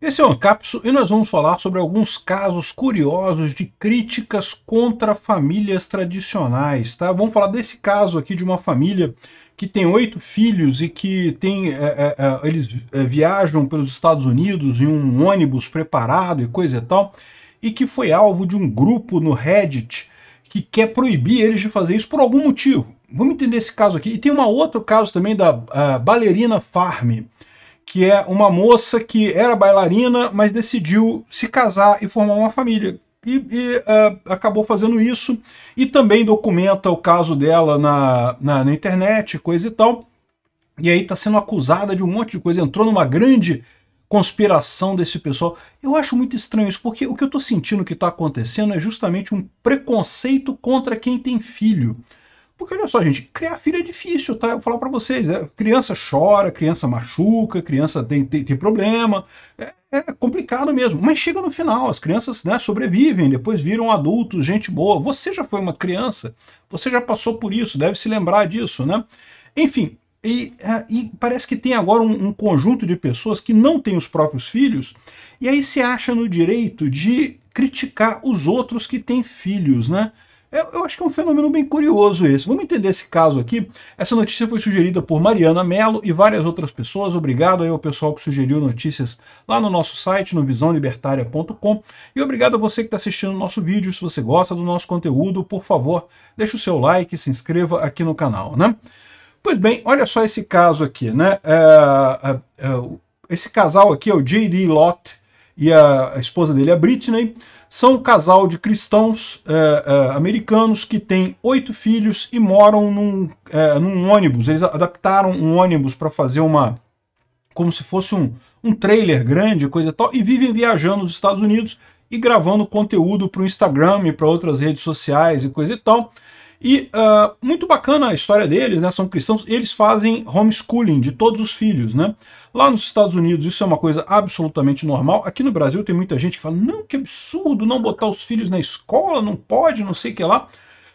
Esse é o Ancapsu e nós vamos falar sobre alguns casos curiosos de críticas contra famílias tradicionais, tá? Vamos falar desse caso aqui de uma família que tem oito filhos e que tem, é, é, é eles é, viajam pelos Estados Unidos em um ônibus preparado e coisa e tal, e que foi alvo de um grupo no Reddit que quer proibir eles de fazer isso por algum motivo. Vamos entender esse caso aqui. E tem um outro caso também da ah, Ballerina Farm, que é uma moça que era bailarina, mas decidiu se casar e formar uma família. E, e uh, acabou fazendo isso, e também documenta o caso dela na, na, na internet, coisa e tal. E aí está sendo acusada de um monte de coisa, entrou numa grande conspiração desse pessoal. Eu acho muito estranho isso, porque o que eu estou sentindo que está acontecendo é justamente um preconceito contra quem tem filho. Porque olha só, gente, criar filho é difícil, tá? Eu vou falar para vocês, né? Criança chora, criança machuca, criança tem, tem, tem problema. É, é, complicado mesmo. Mas chega no final, as crianças né, sobrevivem, depois viram adultos, gente boa. Você já foi uma criança, você já passou por isso, deve se lembrar disso, né? Enfim, e, é, e parece que tem agora um, um conjunto de pessoas que não têm os próprios filhos, e aí se acha no direito de criticar os outros que têm filhos, né? Eu, eu, acho que é um fenômeno bem curioso esse. Vamos entender esse caso aqui. Essa notícia foi sugerida por Mariana Mello e várias outras pessoas. Obrigado aí ao pessoal que sugeriu notícias lá no nosso site, no visãolibertaria.com. E obrigado a você que está assistindo o nosso vídeo. Se você gosta do nosso conteúdo, por favor, deixe o seu like, se inscreva aqui no canal, né? Pois bem, olha só esse caso aqui, né? É, é, é, esse casal aqui é o J.D. Lott e a, a esposa dele, é a Britney são um casal de cristãos é, é, americanos que têm oito filhos e moram num, é, num ônibus. Eles adaptaram um ônibus para fazer uma. como se fosse um, um trailer grande, coisa e tal, e vivem viajando dos Estados Unidos e gravando conteúdo para o Instagram e para outras redes sociais e coisa e tal. E uh, muito bacana a história deles, né? São cristãos, eles fazem homeschooling de todos os filhos, né? Lá nos Estados Unidos isso é uma coisa absolutamente normal. Aqui no Brasil tem muita gente que fala, não, que absurdo não botar os filhos na escola, não pode, não sei o que lá.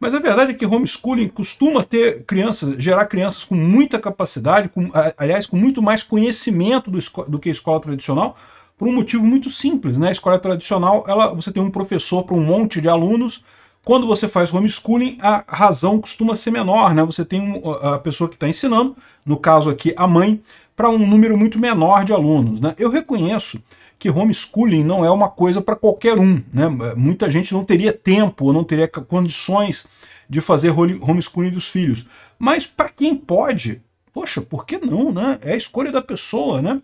Mas a é verdade é que homeschooling costuma ter crianças, gerar crianças com muita capacidade, com, aliás, com muito mais conhecimento do, do que a escola tradicional, por um motivo muito simples, né? A escola tradicional, ela, você tem um professor para um monte de alunos, quando você faz homeschooling, a razão costuma ser menor, né? Você tem a pessoa que está ensinando, no caso aqui a mãe, para um número muito menor de alunos, né? Eu reconheço que homeschooling não é uma coisa para qualquer um, né? Muita gente não teria tempo, não teria condições de fazer homeschooling dos filhos. Mas para quem pode, poxa, por que não, né? É a escolha da pessoa, né?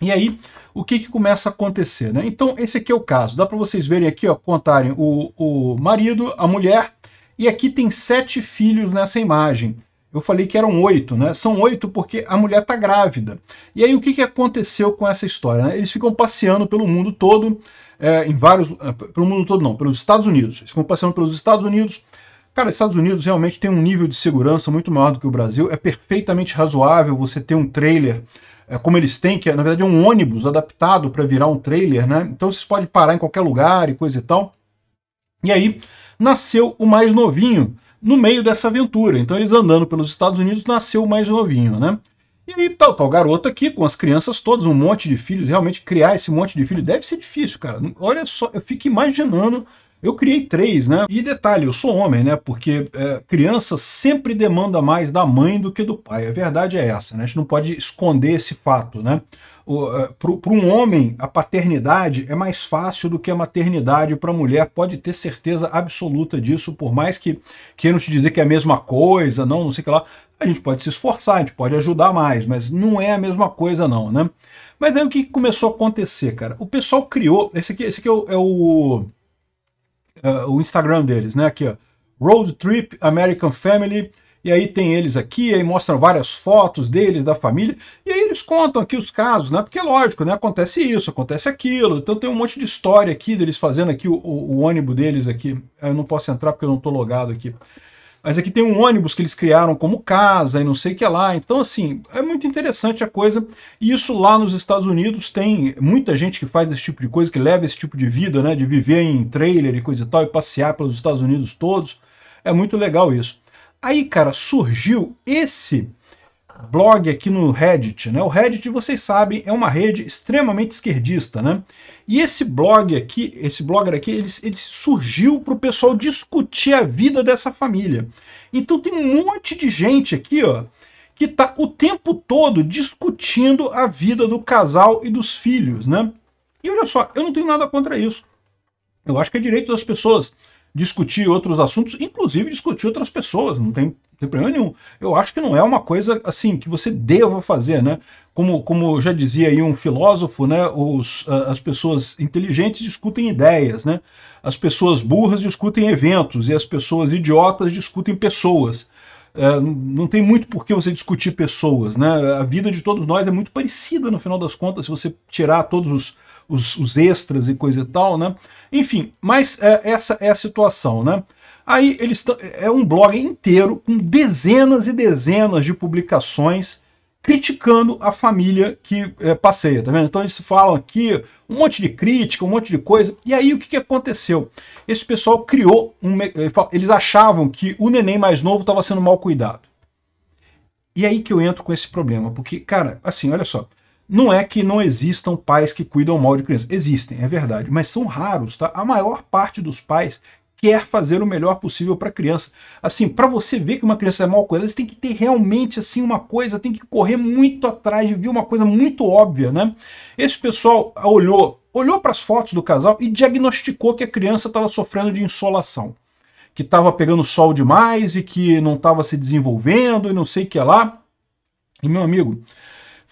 E aí, o que, que começa a acontecer? Né? Então, esse aqui é o caso. Dá para vocês verem aqui, ó, contarem o, o marido, a mulher, e aqui tem sete filhos nessa imagem. Eu falei que eram oito, né? São oito porque a mulher está grávida. E aí o que, que aconteceu com essa história? Né? Eles ficam passeando pelo mundo todo, é, em vários. É, pelo mundo todo não, pelos Estados Unidos. Eles ficam passeando pelos Estados Unidos. Cara, Estados Unidos realmente tem um nível de segurança muito maior do que o Brasil. É perfeitamente razoável você ter um trailer é, como eles têm, que é, na verdade é um ônibus adaptado para virar um trailer, né? Então vocês podem parar em qualquer lugar e coisa e tal. E aí nasceu o mais novinho no meio dessa aventura. Então eles andando pelos Estados Unidos nasceu o mais novinho, né? E aí tal, tal garoto aqui com as crianças todas, um monte de filhos, realmente criar esse monte de filho deve ser difícil, cara. Olha só, eu fico imaginando eu criei três, né? E detalhe, eu sou homem, né? Porque é, criança sempre demanda mais da mãe do que do pai. A verdade é essa, né? A gente não pode esconder esse fato, né? É, para um homem, a paternidade é mais fácil do que a maternidade para a mulher, pode ter certeza absoluta disso, por mais que queiram te dizer que é a mesma coisa, não, não sei o que lá, a gente pode se esforçar, a gente pode ajudar mais, mas não é a mesma coisa não, né? Mas aí o que começou a acontecer, cara? O pessoal criou, esse aqui, esse aqui é o, é o uh, o Instagram deles, né? Aqui, ó. Road Trip American Family. E aí tem eles aqui, aí mostram várias fotos deles, da família, e aí eles contam aqui os casos, né? Porque é lógico, né? Acontece isso, acontece aquilo. Então tem um monte de história aqui deles fazendo aqui o, o, o ônibus deles aqui. Eu não posso entrar porque eu não estou logado aqui mas aqui é tem um ônibus que eles criaram como casa e não sei o que lá. Então, assim, é muito interessante a coisa. E isso lá nos Estados Unidos tem muita gente que faz esse tipo de coisa, que leva esse tipo de vida, né? De viver em trailer e coisa e tal, e passear pelos Estados Unidos todos. É muito legal isso. Aí, cara, surgiu esse blog aqui no Reddit, né? O Reddit, vocês sabem, é uma rede extremamente esquerdista, né? E esse blog aqui, esse blogger aqui, ele, ele surgiu para o pessoal discutir a vida dessa família. Então tem um monte de gente aqui, ó, que tá o tempo todo discutindo a vida do casal e dos filhos, né? E olha só, eu não tenho nada contra isso. Eu acho que é direito das pessoas discutir outros assuntos, inclusive discutir outras pessoas, não tem não tem problema nenhum. Eu acho que não é uma coisa assim que você deva fazer, né? Como, como já dizia aí um filósofo, né? Os, as pessoas inteligentes discutem ideias, né? As pessoas burras discutem eventos e as pessoas idiotas discutem pessoas. É, não tem muito por que você discutir pessoas, né? A vida de todos nós é muito parecida, no final das contas, se você tirar todos os, os, os extras e coisa e tal, né? Enfim, mas é, essa é a situação, né? Aí eles é um blog inteiro com dezenas e dezenas de publicações criticando a família que é, passeia, tá vendo? Então eles falam aqui um monte de crítica, um monte de coisa. E aí o que, que aconteceu? Esse pessoal criou um eles achavam que o neném mais novo estava sendo mal cuidado. E aí que eu entro com esse problema, porque cara, assim, olha só, não é que não existam pais que cuidam mal de crianças. Existem, é verdade, mas são raros, tá? A maior parte dos pais quer fazer o melhor possível para a criança. Assim, para você ver que uma criança é mal cuidada, você tem que ter realmente assim uma coisa, tem que correr muito atrás de ver uma coisa muito óbvia, né? Esse pessoal olhou, olhou para as fotos do casal e diagnosticou que a criança estava sofrendo de insolação, que estava pegando sol demais e que não estava se desenvolvendo e não sei o que lá. E meu amigo,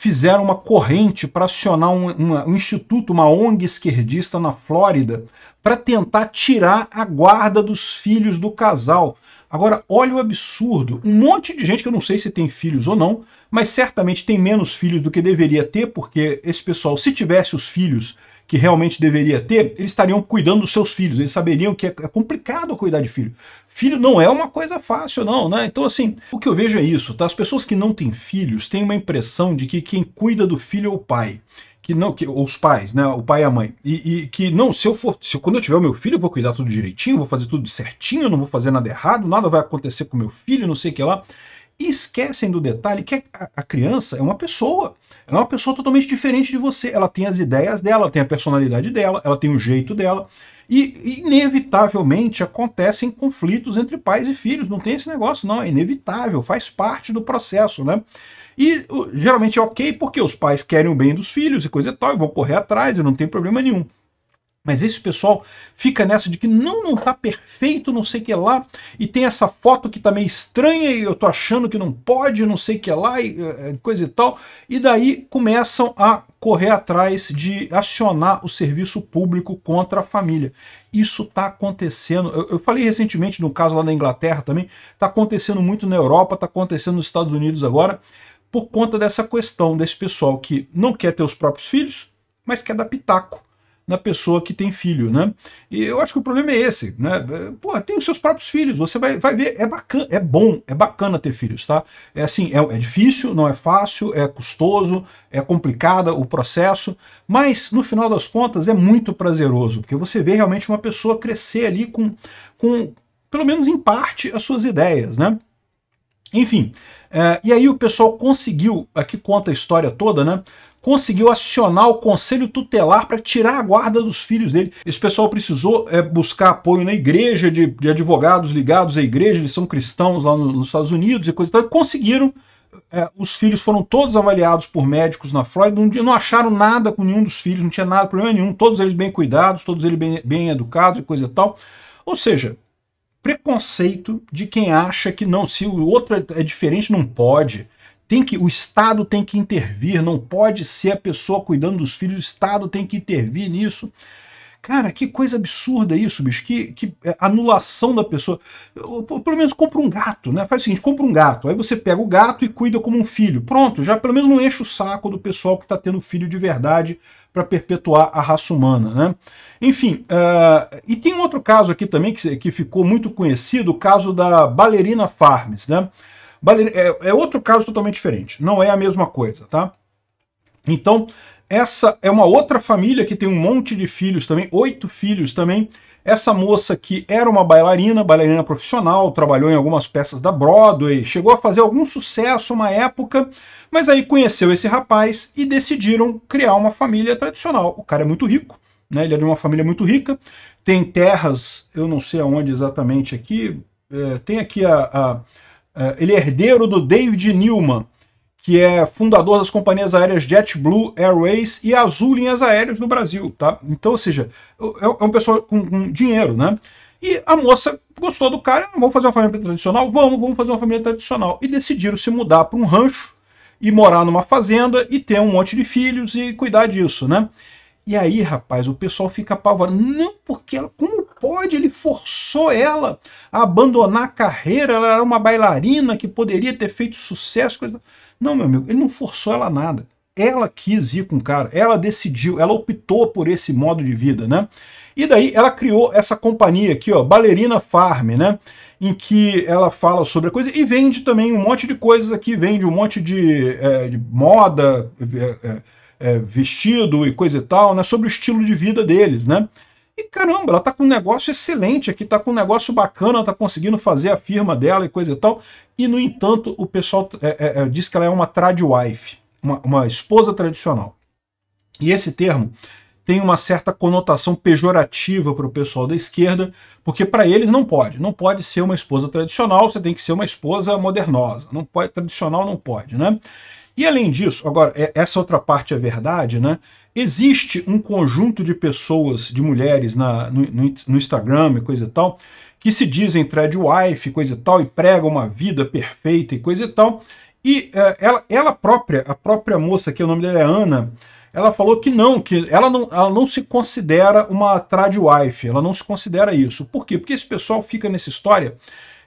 fizeram uma corrente para acionar um, um instituto, uma ONG esquerdista na Flórida, para tentar tirar a guarda dos filhos do casal. Agora, olha o absurdo. Um monte de gente que eu não sei se tem filhos ou não, mas certamente tem menos filhos do que deveria ter, porque esse pessoal, se tivesse os filhos, que realmente deveria ter, eles estariam cuidando dos seus filhos, eles saberiam que é, é complicado cuidar de filho. Filho não é uma coisa fácil, não, né? Então, assim, o que eu vejo é isso, tá? As pessoas que não têm filhos têm uma impressão de que quem cuida do filho é o pai. Que não, que, os pais, né? O pai e a mãe. E, e que não, se eu for, se eu, quando eu tiver o meu filho, eu vou cuidar tudo direitinho, vou fazer tudo certinho, não vou fazer nada errado, nada vai acontecer com o meu filho, não sei o que lá e esquecem do detalhe que a criança é uma pessoa. Ela é uma pessoa totalmente diferente de você. Ela tem as ideias dela, ela tem a personalidade dela, ela tem o jeito dela. E inevitavelmente acontecem conflitos entre pais e filhos. Não tem esse negócio, não. É inevitável, faz parte do processo, né? E geralmente é ok porque os pais querem o bem dos filhos e coisa e tal, e vão correr atrás e não tem problema nenhum. Mas esse pessoal fica nessa de que não, não tá perfeito, não sei o que lá, e tem essa foto que tá meio estranha e eu tô achando que não pode, não sei o que lá, e eh, eh, coisa e tal. E daí começam a correr atrás de acionar o serviço público contra a família. Isso tá acontecendo. Eu, eu falei recentemente, no caso lá na Inglaterra também, tá acontecendo muito na Europa, tá acontecendo nos Estados Unidos agora, por conta dessa questão desse pessoal que não quer ter os próprios filhos, mas quer dar pitaco na pessoa que tem filho, né? E eu acho que o problema é esse, né? Pô, tem os seus próprios filhos, você vai, vai ver, é bacana, é bom, é bacana ter filhos, tá? É assim, é, é difícil, não é fácil, é custoso, é complicado o processo, mas no final das contas é muito prazeroso, porque você vê realmente uma pessoa crescer ali com, com pelo menos em parte, as suas ideias, né? Enfim, é, e aí o pessoal conseguiu, aqui conta a história toda, né? Conseguiu acionar o conselho tutelar para tirar a guarda dos filhos dele. Esse pessoal precisou é, buscar apoio na igreja, de, de, advogados ligados à igreja, eles são cristãos lá no, nos Estados Unidos e coisa e tal, e conseguiram. É, os filhos foram todos avaliados por médicos na Flórida, não, não acharam nada com nenhum dos filhos, não tinha nada, problema nenhum, todos eles bem cuidados, todos eles bem, bem educados e coisa e tal. Ou seja, preconceito de quem acha que não, se o outro é, é diferente, não pode. Tem que, o Estado tem que intervir, não pode ser a pessoa cuidando dos filhos, o Estado tem que intervir nisso. Cara, que coisa absurda isso, bicho. Que, que é, anulação da pessoa. Eu, pelo menos compra um gato, né? Faz o seguinte, compra um gato. Aí você pega o gato e cuida como um filho. Pronto, já pelo menos não enche o saco do pessoal que está tendo filho de verdade para perpetuar a raça humana. Né? Enfim, uh, e tem um outro caso aqui também que, que ficou muito conhecido, o caso da Ballerina Farms. Né? é, é outro caso totalmente diferente, não é a mesma coisa. tá? Então, essa é uma outra família que tem um monte de filhos também, oito filhos também, essa moça que era uma bailarina, bailarina profissional, trabalhou em algumas peças da Broadway, chegou a fazer algum sucesso uma época, mas aí conheceu esse rapaz e decidiram criar uma família tradicional. O cara é muito rico, né? ele é de uma família muito rica, tem terras, eu não sei aonde exatamente aqui, é, tem aqui a, a, a, é, ele é herdeiro do David Newman, que é fundador das companhias aéreas JetBlue, Airways e Azul Linhas Aéreas no Brasil, tá? Então, ou seja, é, é, é um pessoa com, com dinheiro, né? E a moça gostou do cara, ah, vamos fazer uma família tradicional? Vamos, vamos fazer uma família tradicional. E decidiram se mudar para um rancho e morar numa fazenda e ter um monte de filhos e cuidar disso, né? E aí, rapaz, o pessoal fica apavorado. Não, porque ela, como pode? Ele forçou ela a abandonar a carreira. Ela era uma bailarina que poderia ter feito sucesso. Coisa... Não, meu amigo, ele não forçou ela nada. Ela quis ir com o cara, ela decidiu, ela optou por esse modo de vida, né? E daí ela criou essa companhia aqui, ó, Ballerina Farm, né? Em que ela fala sobre a coisa e vende também um monte de coisas aqui, vende um monte de, é, de moda, é, é, é vestido e coisa e tal, né? Sobre o estilo de vida deles, né? E caramba, ela tá com um negócio excelente aqui, tá com um negócio bacana, tá conseguindo fazer a firma dela e coisa e tal. E no entanto, o pessoal é, é, é diz que ela é uma tradwife, uma, uma esposa tradicional. E esse termo tem uma certa conotação pejorativa para o pessoal da esquerda, porque para eles não pode. Não pode ser uma esposa tradicional, você tem que ser uma esposa modernosa. Não pode, tradicional não pode, né? E além disso, agora, é, essa outra parte é verdade, né? Existe um conjunto de pessoas, de mulheres na, no, no Instagram e coisa e tal, que se dizem tradwife, coisa e tal, e pregam uma vida perfeita e coisa e tal. E é, ela, ela própria, a própria moça, que é o nome dela é Ana, ela falou que não, que ela não, ela não se considera uma tradwife, ela não se considera isso. Por quê? Porque esse pessoal fica nessa história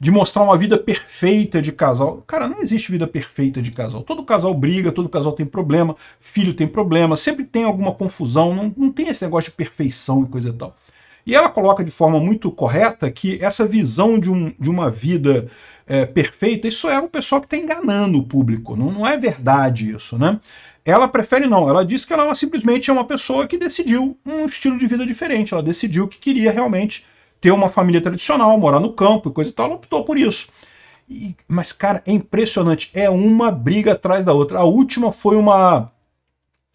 de mostrar uma vida perfeita de casal. Cara, não existe vida perfeita de casal. Todo casal briga, todo casal tem problema, filho tem problema, sempre tem alguma confusão, não, não tem esse negócio de perfeição e coisa e tal. E ela coloca de forma muito correta que essa visão de, um, de uma vida é, perfeita, isso é o pessoal que está enganando o público, não, não é verdade isso, né? Ela prefere não, ela diz que ela simplesmente é uma pessoa que decidiu um estilo de vida diferente, ela decidiu que queria realmente ter uma família tradicional, morar no campo e coisa e tal, ela optou por isso. E, mas, cara, é impressionante. É uma briga atrás da outra. A última foi uma.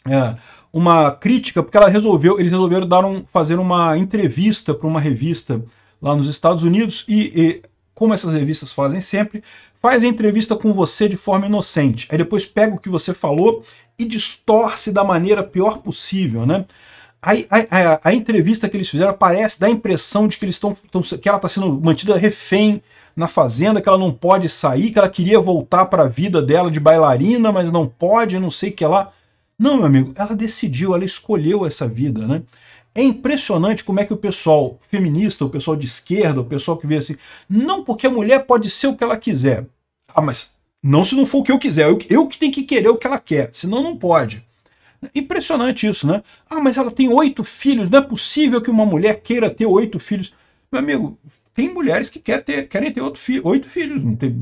É, uma crítica, porque ela resolveu, eles resolveram dar um, fazer uma entrevista para uma revista lá nos Estados Unidos e, e, como essas revistas fazem sempre, faz a entrevista com você de forma inocente. Aí depois pega o que você falou e distorce da maneira pior possível, né? a, a, a, entrevista que eles fizeram parece, dar a impressão de que eles estão. que ela está sendo mantida refém na fazenda, que ela não pode sair, que ela queria voltar para a vida dela de bailarina, mas não pode, não sei o que lá. Não, meu amigo, ela decidiu, ela escolheu essa vida, né? É impressionante como é que o pessoal feminista, o pessoal de esquerda, o pessoal que vê assim, não porque a mulher pode ser o que ela quiser. Ah, mas não se não for o que eu quiser, eu, eu que tenho que querer o que ela quer, senão não pode. Impressionante isso, né? Ah, mas ela tem oito filhos, não é possível que uma mulher queira ter oito filhos. Meu amigo, tem mulheres que quer ter, querem ter outro fi, oito filhos. Não tem,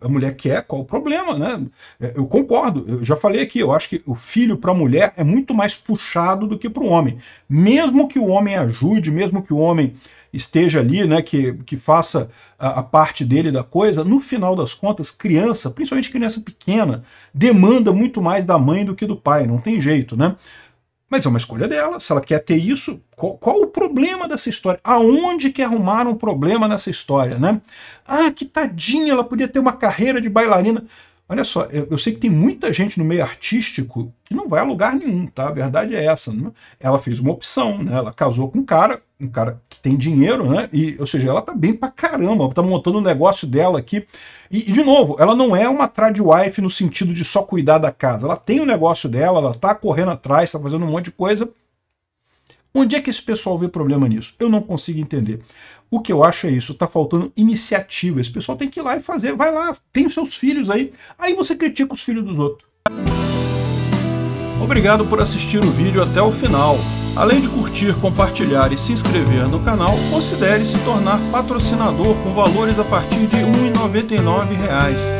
a mulher quer, qual o problema, né? É, eu concordo, eu já falei aqui, eu acho que o filho para a mulher é muito mais puxado do que para o homem. Mesmo que o homem ajude, mesmo que o homem esteja ali, né, que, que faça a, a, parte dele da coisa, no final das contas, criança, principalmente criança pequena, demanda muito mais da mãe do que do pai, não tem jeito, né? Mas é uma escolha dela, se ela quer ter isso, qual, qual o problema dessa história? Aonde que arrumaram um problema nessa história, né? Ah, que tadinha, ela podia ter uma carreira de bailarina. Olha só, eu, eu, sei que tem muita gente no meio artístico que não vai a lugar nenhum, tá? A verdade é essa. Né? Ela fez uma opção, né? Ela casou com um cara, um cara que tem dinheiro, né? E, ou seja, ela tá bem pra caramba, tá montando o um negócio dela aqui. E, e, de novo, ela não é uma tradwife no sentido de só cuidar da casa. Ela tem o um negócio dela, ela tá correndo atrás, tá fazendo um monte de coisa. Onde é que esse pessoal vê problema nisso? Eu não consigo entender. O que eu acho é isso, está faltando iniciativa. Esse pessoal tem que ir lá e fazer, vai lá, tem os seus filhos aí, aí você critica os filhos dos outros. Obrigado por assistir o vídeo até o final. Além de curtir, compartilhar e se inscrever no canal, considere se tornar patrocinador com valores a partir de R$ 1,99